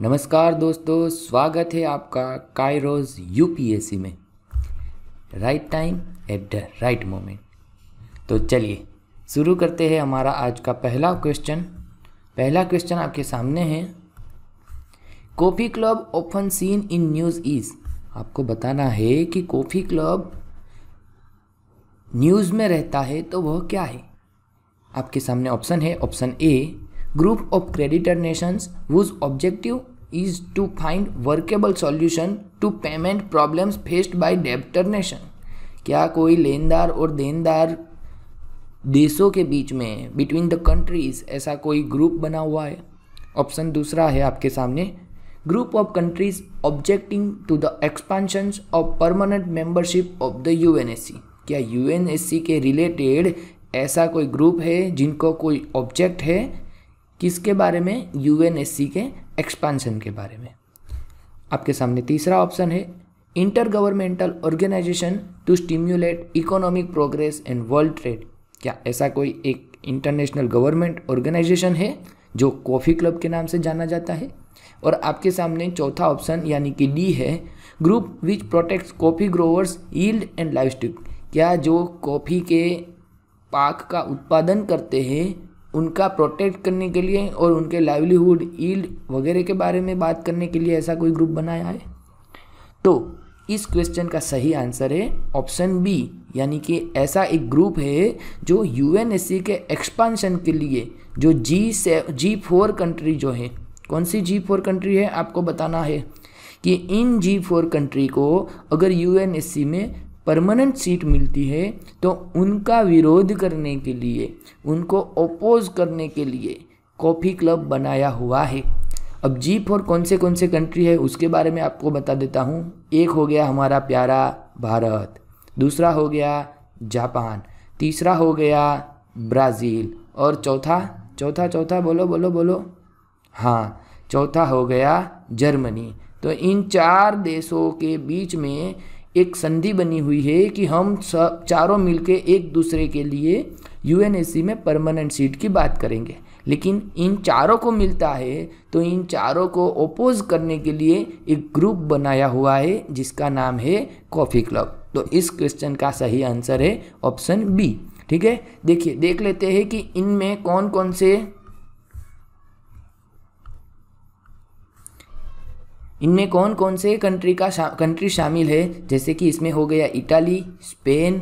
नमस्कार दोस्तों स्वागत है आपका कायरोज यूपीएससी में right time at the right moment तो चलिए शुरू करते हैं हमारा आज का पहला क्वेश्चन पहला क्वेश्चन आपके सामने है coffee club often seen in news is आपको बताना है कि कॉफ़ी क्लब न्यूज़ में रहता है तो वह क्या है आपके सामने ऑप्शन है option A group of creditor nations whose objective is to find workable solution to payment problems faced by debtor nation क्या कोई लेनदार और देनदार देशों के बीच में बिटवीन द कंट्रीज ऐसा कोई ग्रुप बना हुआ है ऑप्शन दूसरा है आपके सामने group of countries objecting to the expansions of permanent membership of the U क्या यू के रिलेटेड ऐसा कोई ग्रुप है जिनको कोई ऑब्जेक्ट है किसके बारे में यू के एक्सपांशन के बारे में आपके सामने तीसरा ऑप्शन है inter governmental organization to stimulate economic progress and world trade क्या ऐसा कोई एक इंटरनेशनल गवर्नमेंट ऑर्गेनाइजेशन है जो कॉफ़ी क्लब के नाम से जाना जाता है और आपके सामने चौथा ऑप्शन यानी कि डी है group which protects coffee growers yield and life क्या जो कॉफ़ी के पाक का उत्पादन करते हैं उनका प्रोटेक्ट करने के लिए और उनके लाइवलीहुड ईल्ड वगैरह के बारे में बात करने के लिए ऐसा कोई ग्रुप बनाया है तो इस क्वेश्चन का सही आंसर है ऑप्शन बी यानी कि ऐसा एक ग्रुप है जो यू के एक्सपांशन के लिए जो जी से जी फोर कंट्री जो है कौन सी जी फोर कंट्री है आपको बताना है कि इन जी फोर कंट्री को अगर यू में परमानेंट सीट मिलती है तो उनका विरोध करने के लिए उनको ओपोज करने के लिए कॉफ़ी क्लब बनाया हुआ है अब जी फोर कौन से कौन से कंट्री है उसके बारे में आपको बता देता हूँ एक हो गया हमारा प्यारा भारत दूसरा हो गया जापान तीसरा हो गया ब्राज़ील और चौथा चौथा चौथा बोलो बोलो बोलो हाँ चौथा हो गया जर्मनी तो इन चार देशों के बीच में एक संधि बनी हुई है कि हम चारों मिलकर एक दूसरे के लिए यू में परमानेंट सीट की बात करेंगे लेकिन इन चारों को मिलता है तो इन चारों को ओपोज करने के लिए एक ग्रुप बनाया हुआ है जिसका नाम है कॉफ़ी क्लब तो इस क्वेश्चन का सही आंसर है ऑप्शन बी ठीक है देखिए देख लेते हैं कि इनमें कौन कौन से इनमें कौन कौन से कंट्री का शा, कंट्री शामिल है जैसे कि इसमें हो गया Italy Spain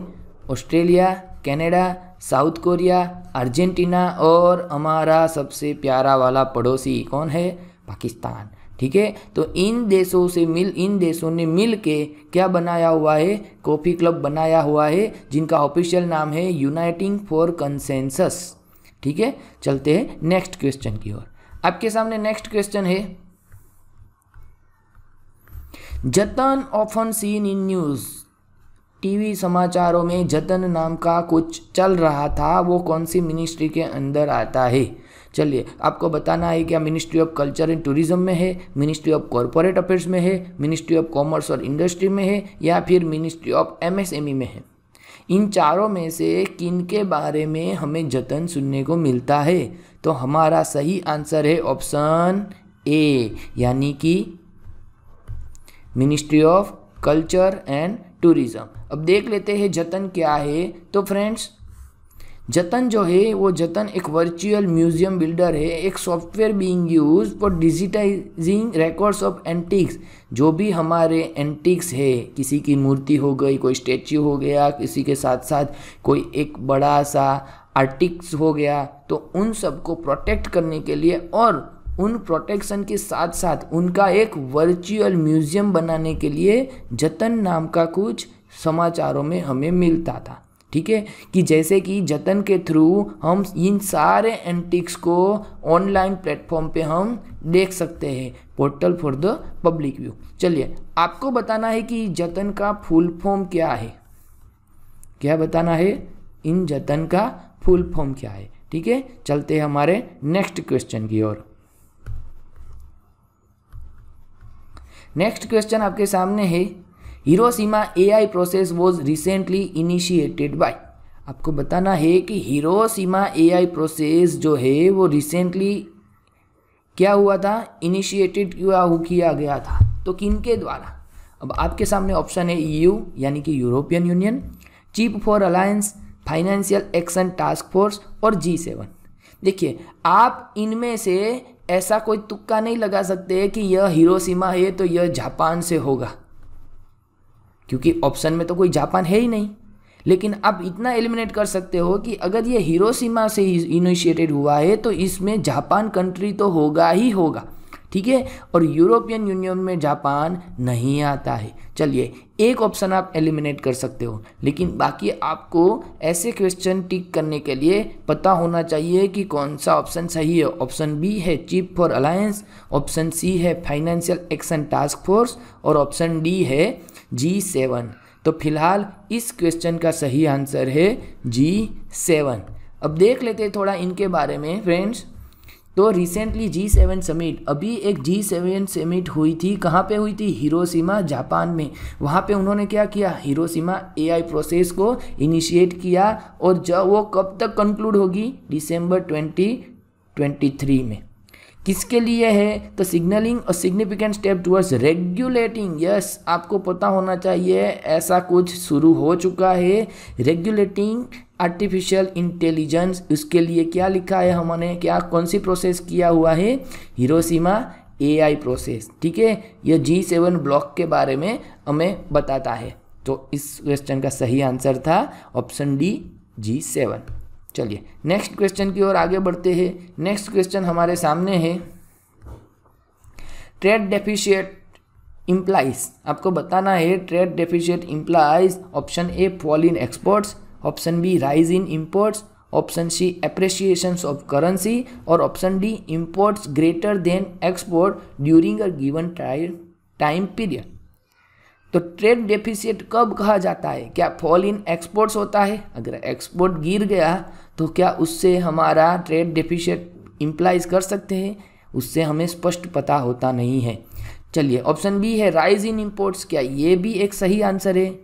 Australia Canada South Korea Argentina और हमारा सबसे प्यारा वाला पड़ोसी कौन है पाकिस्तान ठीक है तो इन देशों से मिल इन देशों ने मिल के क्या बनाया हुआ है कॉफ़ी क्लब बनाया हुआ है जिनका ऑफिशियल नाम है यूनाइटिंग फॉर कंसेंसस ठीक है चलते हैं नेक्स्ट क्वेश्चन की ओर आपके सामने नेक्स्ट क्वेश्चन है Jatan often seen in news TV समाचारों में जतन नाम का कुछ चल रहा था वो कौन सी मिनिस्ट्री के अंदर आता है चलिए आपको बताना है क्या ministry of culture and tourism में है मिनिस्ट्री ऑफ कॉरपोरेट अफेयर्स में है मिनिस्ट्री ऑफ कॉमर्स और इंडस्ट्री में है या फिर मिनिस्ट्री ऑफ एमएसएमई में है इन चारों में से किन के बारे में हमें जतन सुनने को मिलता है तो हमारा सही आंसर है ऑप्शन ए यानी कि ministry of culture and tourism अब देख लेते हैं जतन क्या है तो फ्रेंड्स जतन जो है वो जतन एक वर्चुअल म्यूजियम बिल्डर है एक software being use for digitizing records of antiques जो भी हमारे एंटिक्स है किसी की मूर्ति हो गई कोई स्टैच्यू हो गया किसी के साथ साथ कोई एक बड़ा सा आर्टिक्स हो गया तो उन सबको प्रोटेक्ट करने के लिए और उन प्रोटेक्शन के साथ साथ उनका एक वर्चुअल म्यूज़ियम बनाने के लिए जतन नाम का कुछ समाचारों में हमें मिलता था ठीक है कि जैसे कि जतन के थ्रू हम इन सारे एंटिक्स को ऑनलाइन प्लेटफॉर्म पे हम देख सकते हैं portal for the public view चलिए आपको बताना है कि जतन का फुल फॉर्म क्या है क्या बताना है इन जतन का फुल फॉर्म क्या है ठीक है चलते हैं हमारे नेक्स्ट क्वेश्चन की ओर नेक्स्ट क्वेश्चन आपके सामने है A AI process was recently initiated by आपको बताना है कि ए एआई प्रोसेस जो है वो रिसेंटली क्या हुआ था इनिशिएटेड किया गया था तो किन के द्वारा अब आपके सामने ऑप्शन है ईयू e यानी कि European Union chip four alliance financial action task force और जी सेवन देखिए आप इनमें से ऐसा कोई तुक्का नहीं लगा सकते कि यह हिरोशिमा है तो यह जापान से होगा क्योंकि ऑप्शन में तो कोई जापान है ही नहीं लेकिन आप इतना एलिमिनेट कर सकते हो कि अगर यह हिरोशिमा से इनिशिएटेड हुआ है तो इसमें जापान कंट्री तो होगा ही होगा ठीक है और यूरोपियन यूनियन में जापान नहीं आता है चलिए एक ऑप्शन आप एलिमिनेट कर सकते हो लेकिन बाकी आपको ऐसे क्वेश्चन टिक करने के लिए पता होना चाहिए कि कौन सा ऑप्शन सही है ऑप्शन बी है chip four alliance option C है फाइनेंशियल एक्शन टास्क फोर्स और ऑप्शन डी है जी सेवन तो फिलहाल इस क्वेश्चन का सही आंसर है जी सेवन अब देख लेते हैं थोड़ा इनके बारे में फ्रेंड्स तो रिसेंटली जी सेवन समिट अभी एक जी सेवन समिट हुई थी कहाँ पे हुई थी हिरोशिमा जापान में वहाँ पे उन्होंने क्या किया हिरोशिमा एआई प्रोसेस को इनिशिएट किया और जब वो कब तक कंक्लूड होगी दिसंबर 2023 में किसके लिए है तो सिग्नलिंग और significant step towards regulating yes आपको पता होना चाहिए ऐसा कुछ शुरू हो चुका है रेगुलेटिंग आर्टिफिशियल इंटेलिजेंस उसके लिए क्या लिखा है हमने क्या कौन सी प्रोसेस किया हुआ है हिरोशिमा एआई प्रोसेस ठीक है यह जी सेवन ब्लॉक के बारे में हमें बताता है तो इस क्वेश्चन का सही आंसर था ऑप्शन डी जी सेवन चलिए नेक्स्ट क्वेश्चन की ओर आगे बढ़ते हैं नेक्स्ट क्वेश्चन हमारे सामने है ट्रेड डेफिशिएट इम्प्लाइज आपको बताना है trade deficit implies option A fall in exports option B rise in imports option C appreciation of currency और option D imports greater than export during a given time period तो trade deficit कब कहा जाता है क्या fall in exports होता है अगर एक्सपोर्ट गिर गया तो क्या उससे हमारा ट्रेड डेफिसिट इम्प्लाइज कर सकते हैं उससे हमें स्पष्ट पता होता नहीं है चलिए ऑप्शन बी है राइज इन इम्पोर्ट्स क्या ये भी एक सही आंसर है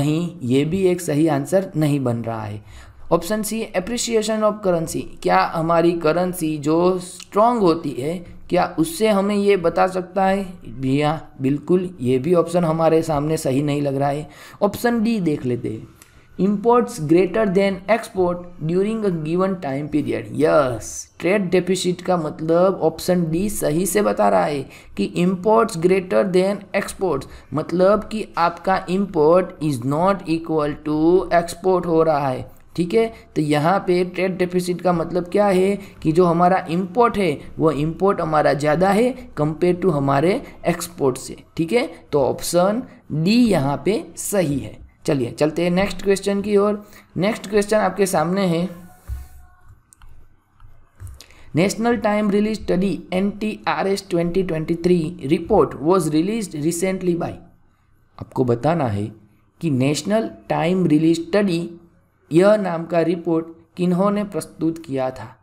नहीं ये भी एक सही आंसर नहीं बन रहा है option C appreciation of currency क्या हमारी करेंसी जो स्ट्रांग होती है क्या उससे हमें ये बता सकता है भैया बिल्कुल ये भी ऑप्शन हमारे सामने सही नहीं लग रहा है ऑप्शन डी देख लेते हैं imports greater than export during a given time period yes trade deficit का मतलब ऑप्शन डी सही से बता रहा है कि इम्पोर्ट्स ग्रेटर देन एक्सपोर्ट्स मतलब कि आपका import is not equal to export हो रहा है ठीक है तो यहाँ पे ट्रेड डेफिसिट का मतलब क्या है कि जो हमारा इंपोर्ट है वो इंपोर्ट हमारा ज़्यादा है कंपेयर टू हमारे एक्सपोर्ट से ठीक है तो ऑप्शन डी यहाँ पे सही है चलिए चलते हैं नेक्स्ट क्वेश्चन की ओर नेक्स्ट क्वेश्चन आपके सामने है national time T R S twenty twenty three report was release recently by आपको बताना है कि नेशनल टाइम रिलीज स्टडी यह नाम का रिपोर्ट किन्होंने प्रस्तुत किया था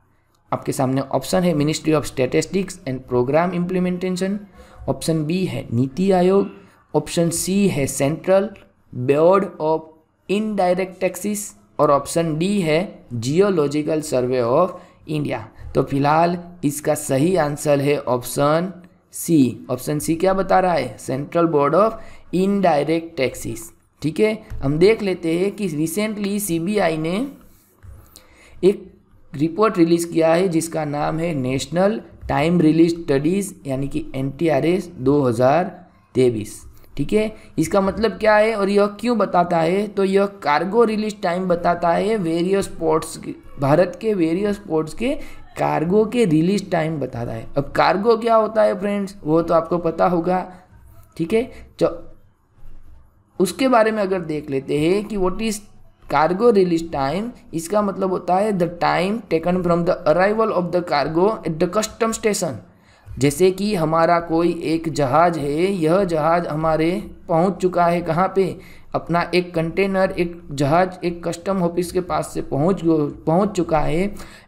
आपके सामने ऑप्शन है ministry of statistics and programme implementation option B है नीति आयोग ऑप्शन सी है central board of indirect taxes और ऑप्शन डी है जियोलॉजिकल सर्वे ऑफ इंडिया तो फिलहाल इसका सही आंसर है ऑप्शन सी ऑप्शन सी क्या बता रहा है central board of indirect taxes ठीक है हम देख लेते हैं कि रिसेंटली सीबीआई ने एक रिपोर्ट रिलीज़ किया है जिसका नाम है नेशनल टाइम रिलीज स्टडीज़ यानी कि एन टी आर एस दो हज़ार तेईस ठीक है इसका मतलब क्या है और यह क्यों बताता है तो यह कार्गो रिलीज टाइम बताता है वेरियस पोर्ट्स भारत के वेरियस पोर्ट्स के कार्गो के रिलीज टाइम बताता है अब कार्गो क्या होता है फ्रेंड्स वो तो आपको पता होगा ठीक है उसके बारे में अगर देख लेते हैं कि what is cargo release time इसका मतलब होता है the time taken from the arrival of the cargo at the custom station जैसे कि हमारा कोई एक जहाज़ है यह जहाज़ हमारे पहुंच चुका है कहाँ पे अपना एक कंटेनर एक जहाज़ एक कस्टम ऑफिस के पास से पहुंच पहुंच चुका है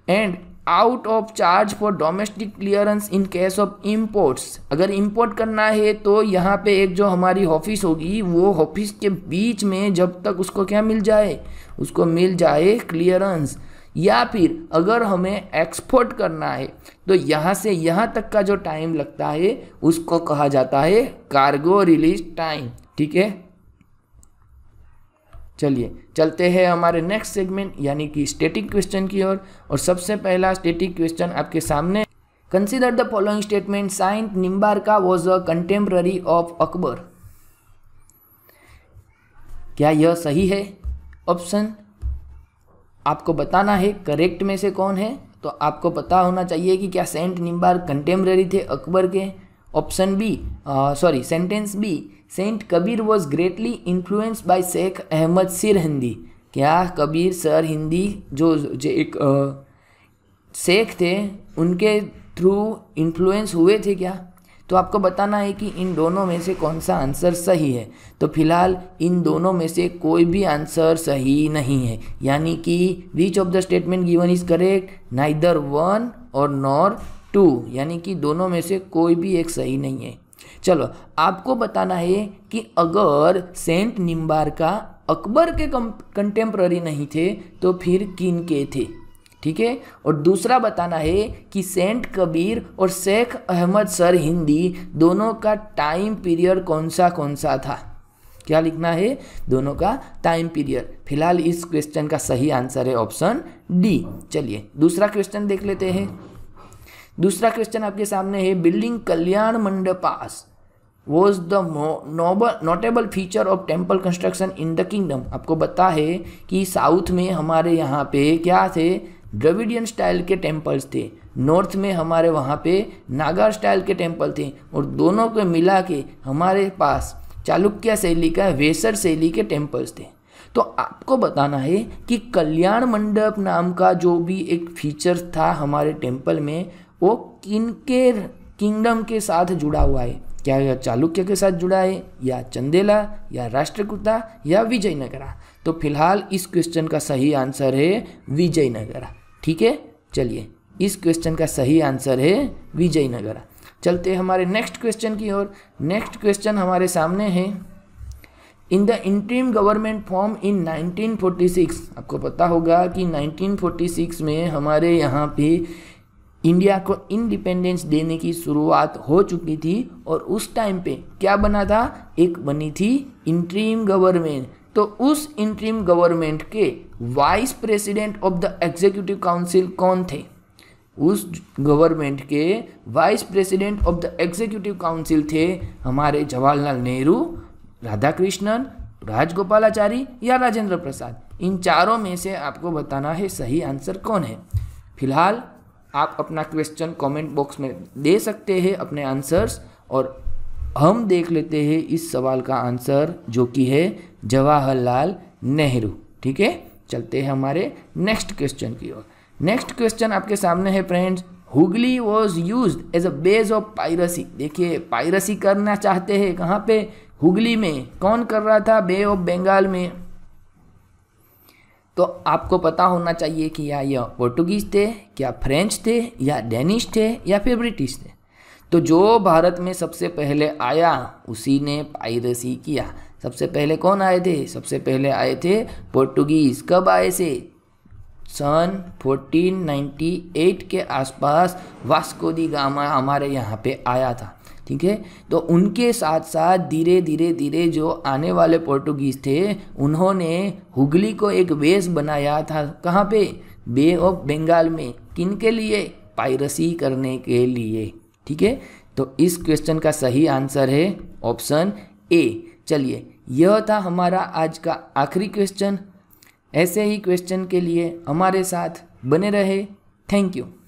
and out of charge for domestic clearance in case of imports अगर इम्पोर्ट करना है तो यहाँ पे एक जो हमारी ऑफिस होगी वो ऑफिस के बीच में जब तक उसको क्या मिल जाए उसको मिल जाए क्लियरेंस या फिर अगर हमें एक्सपोर्ट करना है तो यहाँ से यहाँ तक का जो टाइम लगता है उसको कहा जाता है कार्गो रिलीज टाइम ठीक है चलिए चलते हैं हमारे नेक्स्ट सेगमेंट यानी कि स्टेटिक क्वेश्चन की ओर और, और सबसे पहला स्टेटिक क्वेश्चन आपके सामने consider the following statement saint Nimbarka was a contemporary of Akbar क्या यह सही है ऑप्शन आपको बताना है करेक्ट में से कौन है तो आपको पता होना चाहिए कि क्या सेंट निम्बार कंटेम्प्ररी थे अकबर के option B sorry sentence B saint Kabir was greatly influenced by Sheikh Ahmad Sirhindi क्या कबीर सर हिंदी जो जो एक शेख थे उनके थ्रू इन्फ्लुएंस हुए थे क्या तो आपको बताना है कि इन दोनों में से कौन सा आंसर सही है तो फिलहाल इन दोनों में से कोई भी आंसर सही नहीं है यानी कि which of the statement given is correct neither one और नॉर टू यानी कि दोनों में से कोई भी एक सही नहीं है चलो आपको बताना है कि अगर सेंट निम्बार का अकबर के कंटेम्प्ररी नहीं थे तो फिर किन के थे ठीक है और दूसरा बताना है कि सेंट कबीर और शेख अहमद सर हिंदी दोनों का टाइम पीरियड कौन सा कौन सा था क्या लिखना है दोनों का टाइम पीरियड फिलहाल इस क्वेश्चन का सही आंसर है ऑप्शन डी चलिए दूसरा क्वेश्चन देख लेते हैं दूसरा क्वेश्चन आपके सामने है building Kalyana mandapas was the notable feature of temple construction in the kingdom आपको बता है कि साउथ में हमारे यहाँ पे क्या थे ड्रविडियन स्टाइल के टेम्पल्स थे नॉर्थ में हमारे वहाँ पे नागार स्टाइल के टेम्पल थे और दोनों को मिला के हमारे पास चालुक्य शैली का वेसर शैली के टेम्पल्स थे तो आपको बताना है कि कल्याण मंडप नाम का जो भी एक फीचर था हमारे टेम्पल में वो किन के किंगडम के साथ जुड़ा हुआ है क्या यह चालुक्य के साथ जुड़ा है या चंदेला या राष्ट्रकुता या विजयनगरा तो फिलहाल इस क्वेश्चन का सही आंसर है विजयनगरा ठीक है चलिए इस क्वेश्चन का सही आंसर है विजयनगरा चलते हमारे नेक्स्ट क्वेश्चन की ओर नेक्स्ट क्वेश्चन हमारे सामने है in the interim government form in 1946 आपको पता होगा कि 1946 में हमारे यहाँ पे इंडिया को इंडिपेंडेंस देने की शुरुआत हो चुकी थी और उस टाइम पे क्या बना था एक बनी थी इंट्रीम गवर्नमेंट तो उस इंट्रीम गवर्नमेंट के vice president of the executive council कौन थे उस गवर्नमेंट के vice president of the executive council थे हमारे जवाहरलाल नेहरू राधाकृष्णन राजगोपालाचारी या राजेंद्र प्रसाद इन चारों में से आपको बताना है सही आंसर कौन है फिलहाल आप अपना क्वेश्चन कमेंट बॉक्स में दे सकते हैं अपने आंसर्स और हम देख लेते हैं इस सवाल का आंसर जो कि है जवाहरलाल नेहरू ठीक है चलते हैं हमारे नेक्स्ट क्वेश्चन की ओर नेक्स्ट क्वेश्चन आपके सामने है friends Hugli was use as a base of piracy देखिए पायरसी करना चाहते हैं कहाँ पे हुगली में कौन कर रहा था बे ऑफ बंगाल में तो आपको पता होना चाहिए कि या यह पोर्टुगीज़ थे क्या फ्रेंच थे या डेनिश थे या फिर ब्रिटिश थे तो जो भारत में सबसे पहले आया उसी ने पायरेसी किया सबसे पहले कौन आए थे सबसे पहले आए थे पोर्टुगीज़ कब आए से सन 1498 के आसपास वास्को दी गामा हमारे यहाँ पे आया था ठीक है तो उनके साथ साथ धीरे धीरे धीरे जो आने वाले पोर्टुगीज़ थे उन्होंने हुगली को एक बेस बनाया था कहाँ पे बे ऑफ बंगाल में किन के लिए पायरसी करने के लिए ठीक है तो इस क्वेश्चन का सही आंसर है ऑप्शन ए चलिए यह था हमारा आज का आखिरी क्वेश्चन ऐसे ही क्वेश्चन के लिए हमारे साथ बने रहे थैंक यू